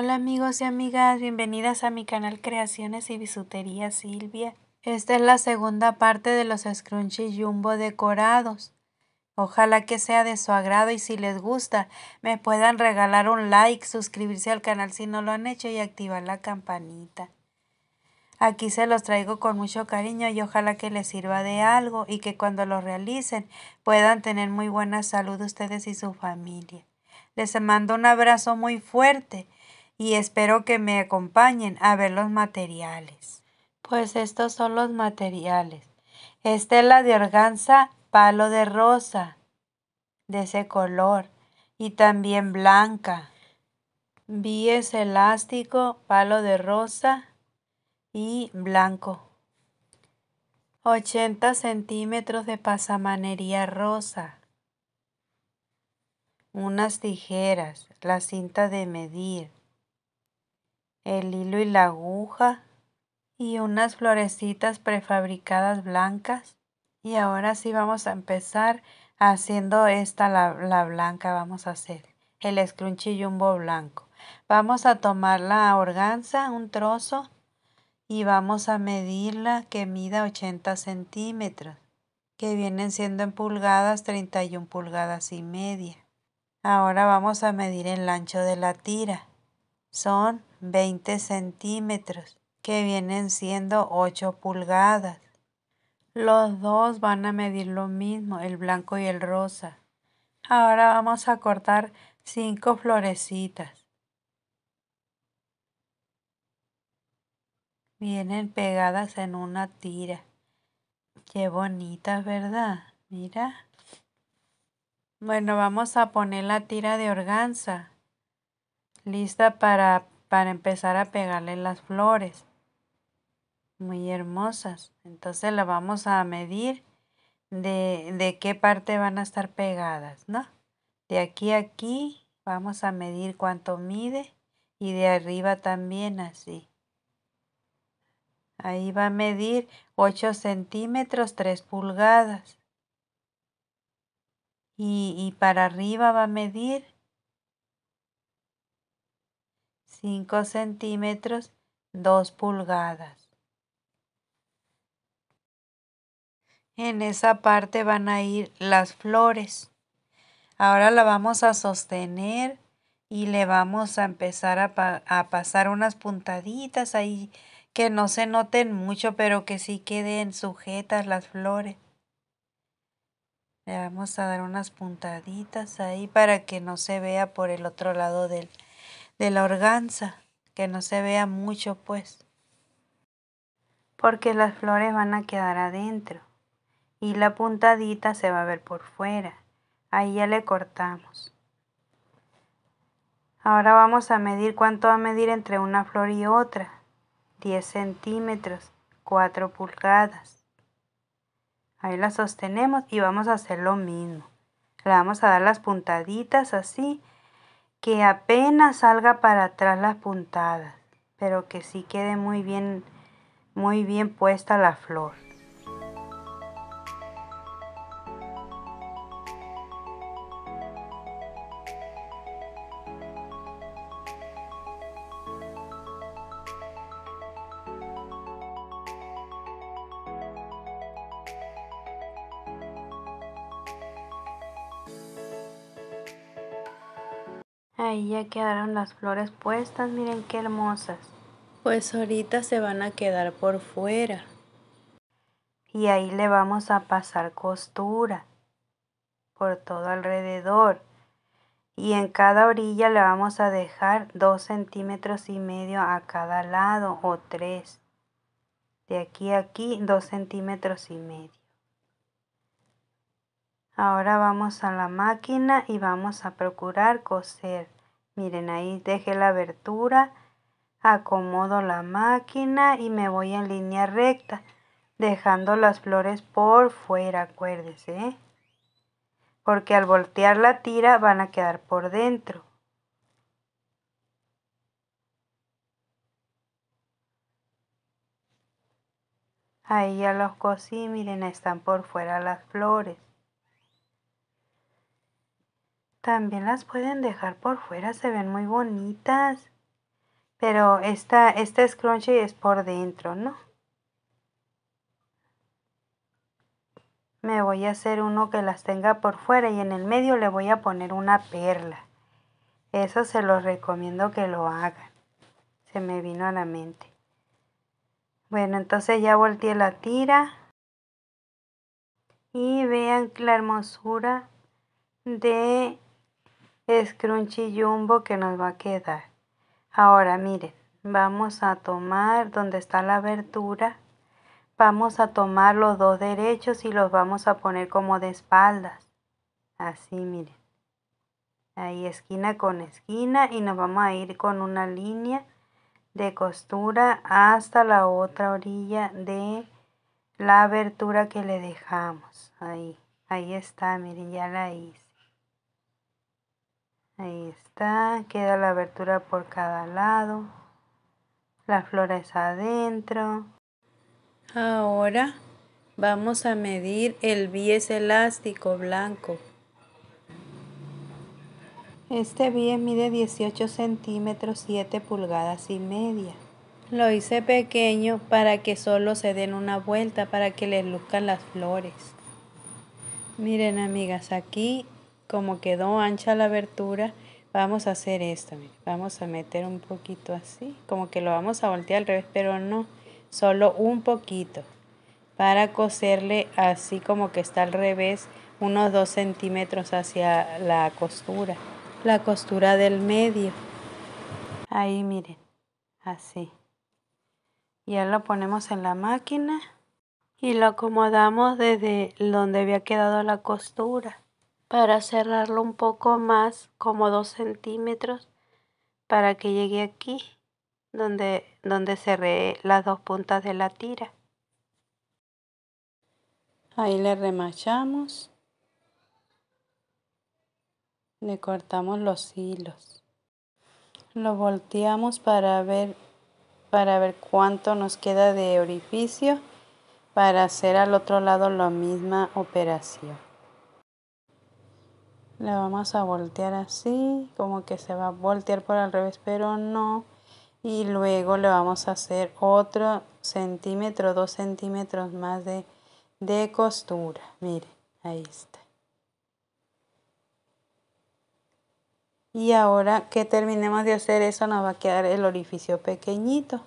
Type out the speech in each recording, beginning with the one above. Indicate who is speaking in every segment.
Speaker 1: Hola amigos y amigas, bienvenidas a mi canal Creaciones y Bisutería Silvia. Esta es la segunda parte de los scrunchies jumbo decorados. Ojalá que sea de su agrado y si les gusta, me puedan regalar un like, suscribirse al canal si no lo han hecho y activar la campanita. Aquí se los traigo con mucho cariño y ojalá que les sirva de algo y que cuando lo realicen puedan tener muy buena salud ustedes y su familia. Les mando un abrazo muy fuerte y espero que me acompañen a ver los materiales. Pues estos son los materiales. Estela de organza, palo de rosa, de ese color, y también blanca. Bies elástico, palo de rosa y blanco. 80 centímetros de pasamanería rosa. Unas tijeras, la cinta de medir, el hilo y la aguja y unas florecitas prefabricadas blancas. Y ahora sí vamos a empezar haciendo esta la, blanca, vamos a hacer el un jumbo blanco. Vamos a tomar la organza, un trozo, y vamos a medirla que mida 80 centímetros, que vienen siendo en pulgadas 31 pulgadas y media. Ahora vamos a medir el ancho de la tira. Son 20 centímetros, que vienen siendo 8 pulgadas. Los dos van a medir lo mismo, el blanco y el rosa. Ahora vamos a cortar 5 florecitas. Vienen pegadas en una tira. Qué bonitas, ¿verdad? Mira. Bueno, vamos a poner la tira de organza. Lista para para empezar a pegarle las flores muy hermosas. Entonces la vamos a medir de, qué parte van a estar pegadas, ¿no? De aquí a aquí vamos a medir cuánto mide y de arriba también así. Ahí va a medir 8 centímetros 3 pulgadas. Y, y para arriba va a medir 5 centímetros, 2 pulgadas. En esa parte van a ir las flores. Ahora la vamos a sostener y le vamos a empezar a, a pasar unas puntaditas ahí que no se noten mucho, pero que sí queden sujetas las flores. Le vamos a dar unas puntaditas ahí para que no se vea por el otro lado del, de la organza, que no se vea mucho pues, porque las flores van a quedar adentro y la puntadita se va a ver por fuera. Ahí ya le cortamos. Ahora vamos a medir cuánto va a medir entre una flor y otra. 10 centímetros, 4 pulgadas. Ahí la sostenemos y vamos a hacer lo mismo. Le vamos a dar las puntaditas así que apenas salga para atrás las puntadas, pero que sí quede muy bien, muy bien puesta la flor. Ahí ya quedaron las flores puestas, miren qué hermosas. Pues ahorita se van a quedar por fuera. Y ahí le vamos a pasar costura por todo alrededor. Y en cada orilla le vamos a dejar dos centímetros y medio a cada lado o 3. De aquí a aquí dos centímetros y medio. Ahora vamos a la máquina y vamos a procurar coser. Miren, ahí dejé la abertura, acomodo la máquina y me voy en línea recta, dejando las flores por fuera, acuérdense. ¿eh? Porque al voltear la tira van a quedar por dentro. Ahí ya los cosí, miren, están por fuera las flores también las pueden dejar por fuera, se ven muy bonitas. Pero esta, esta scrunchie es por dentro, ¿no? Me voy a hacer uno que las tenga por fuera y en el medio le voy a poner una perla. Eso se los recomiendo que lo hagan. Se me vino a la mente. Bueno, entonces ya volteé la tira. Y vean la hermosura de es Crunchy Jumbo que nos va a quedar. Ahora miren, vamos a tomar donde está la abertura, vamos a tomar los dos derechos y los vamos a poner como de espaldas. Así miren. Ahí esquina con esquina y nos vamos a ir con una línea de costura hasta la otra orilla de la abertura que le dejamos. Ahí, ahí está, miren, ya la hice. Ahí está, queda la abertura por cada lado. La flor es adentro. Ahora vamos a medir el bies elástico blanco. Este bies mide 18 centímetros 7 pulgadas y media. Lo hice pequeño para que solo se den una vuelta para que les luzcan las flores. Miren amigas, aquí como quedó ancha la abertura, vamos a hacer esto. Vamos a meter un poquito así, como que lo vamos a voltear al revés, pero no, solo un poquito. Para coserle así como que está al revés, unos 2 centímetros hacia la costura, la costura del medio. Ahí miren, así. Ya lo ponemos en la máquina y lo acomodamos desde donde había quedado la costura para cerrarlo un poco más, como dos centímetros, para que llegue aquí, donde, donde cerré las dos puntas de la tira. Ahí le remachamos. Le cortamos los hilos. Lo volteamos para ver, para ver cuánto nos queda de orificio para hacer al otro lado la misma operación la vamos a voltear así como que se va a voltear por al revés pero no y luego le vamos a hacer otro centímetro dos centímetros más de, de costura mire ahí está y ahora que terminemos de hacer eso nos va a quedar el orificio pequeñito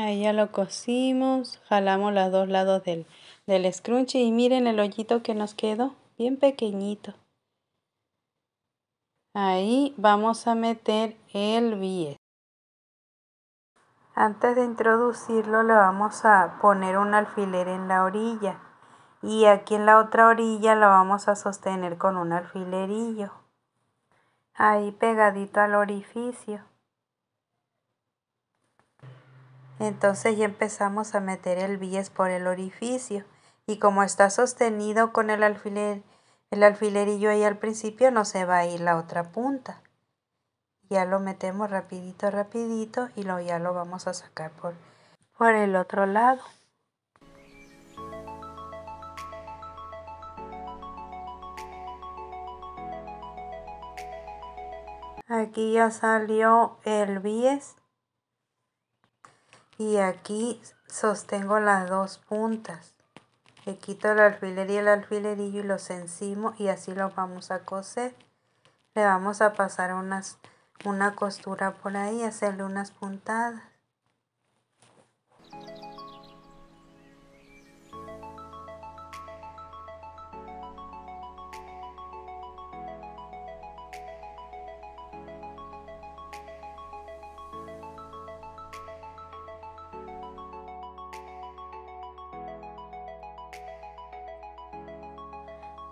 Speaker 1: Ahí ya lo cosimos, jalamos los dos lados del, del scrunchie y miren el hoyito que nos quedó, bien pequeñito. Ahí vamos a meter el bies. Antes de introducirlo le vamos a poner un alfiler en la orilla y aquí en la otra orilla lo vamos a sostener con un alfilerillo. Ahí pegadito al orificio. Entonces ya empezamos a meter el bies por el orificio y como está sostenido con el alfiler, el alfilerillo ahí al principio no se va a ir la otra punta. Ya lo metemos rapidito, rapidito y lo, ya lo vamos a sacar por, por el otro lado. Aquí ya salió el bies y aquí sostengo las dos puntas le quito el alfiler y el alfilerillo y los encimo y así los vamos a coser le vamos a pasar unas una costura por ahí hacerle unas puntadas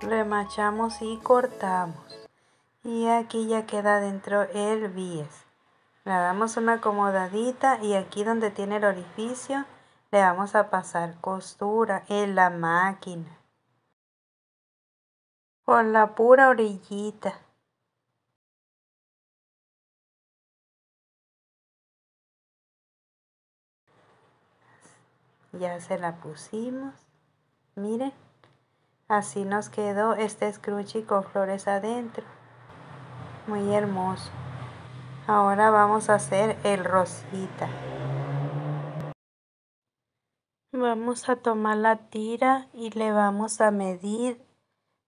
Speaker 1: remachamos y cortamos. Y aquí ya queda dentro el bies. Le damos una acomodadita y aquí donde tiene el orificio le vamos a pasar costura en la máquina. Con la pura orillita. Ya se la pusimos. Miren. Así nos quedó este scrunchie con flores adentro. Muy hermoso. Ahora vamos a hacer el rosita. Vamos a tomar la tira y le vamos a medir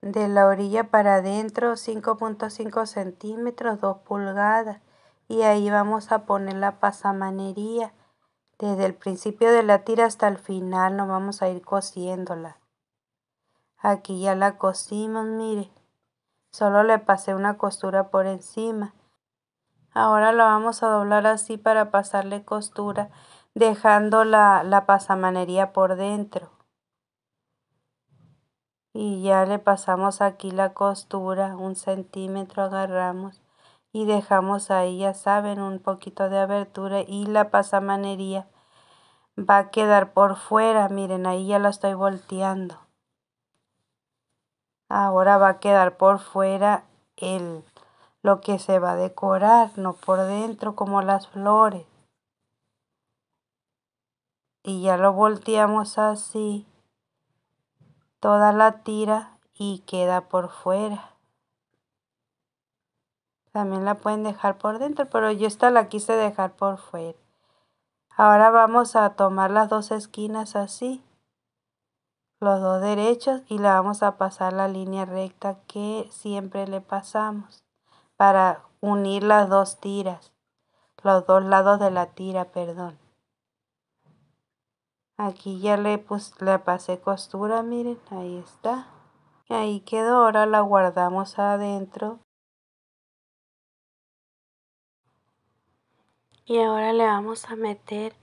Speaker 1: de la orilla para adentro 5.5 centímetros, 2 pulgadas. Y ahí vamos a poner la pasamanería. Desde el principio de la tira hasta el final no vamos a ir cosiéndola. Aquí ya la cosimos, mire. Solo le pasé una costura por encima. Ahora la vamos a doblar así para pasarle costura, dejando la, la pasamanería por dentro. Y ya le pasamos aquí la costura, un centímetro agarramos y dejamos ahí, ya saben, un poquito de abertura y la pasamanería va a quedar por fuera. Miren, ahí ya la estoy volteando. Ahora va a quedar por fuera el, lo que se va a decorar, no por dentro como las flores. Y ya lo volteamos así, toda la tira y queda por fuera. También la pueden dejar por dentro, pero yo esta la quise dejar por fuera. Ahora vamos a tomar las dos esquinas así los dos derechos y le vamos a pasar la línea recta que siempre le pasamos para unir las dos tiras, los dos lados de la tira, perdón. Aquí ya le, pasé costura, miren, ahí está. Y ahí quedó, ahora la guardamos adentro. Y ahora le vamos a meter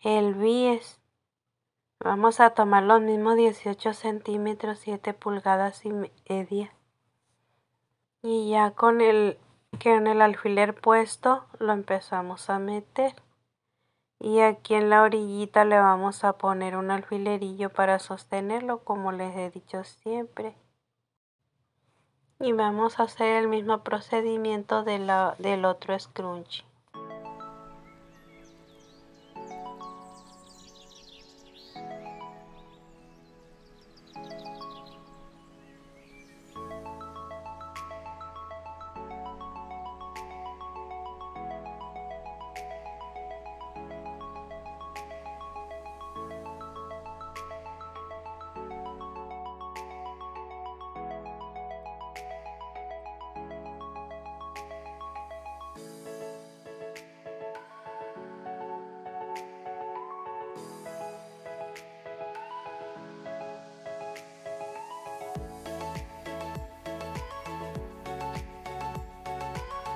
Speaker 1: el bies Vamos a tomar los mismos 18 centímetros, 7 pulgadas y media. Y ya con el, con el alfiler puesto lo empezamos a meter. Y aquí en la orillita le vamos a poner un alfilerillo para sostenerlo como les he dicho siempre. Y vamos a hacer el mismo procedimiento de la, del otro scrunchie.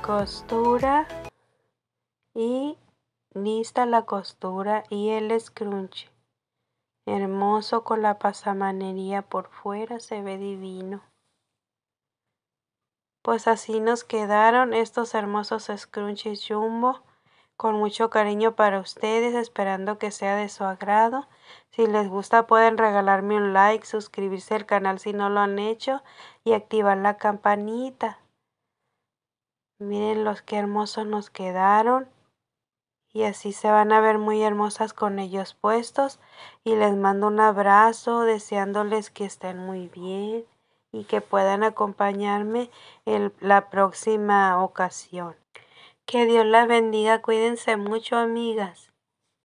Speaker 1: costura y lista la costura y el scrunchie. Hermoso con la pasamanería por fuera, se ve divino. Pues así nos quedaron estos hermosos scrunchies jumbo con mucho cariño para ustedes, esperando que sea de su agrado. Si les gusta pueden regalarme un like, suscribirse al canal si no lo han hecho y activar la campanita. Miren los que hermosos nos quedaron. Y así se van a ver muy hermosas con ellos puestos. Y les mando un abrazo deseándoles que estén muy bien y que puedan acompañarme en la próxima ocasión. Que Dios la bendiga. Cuídense mucho, amigas.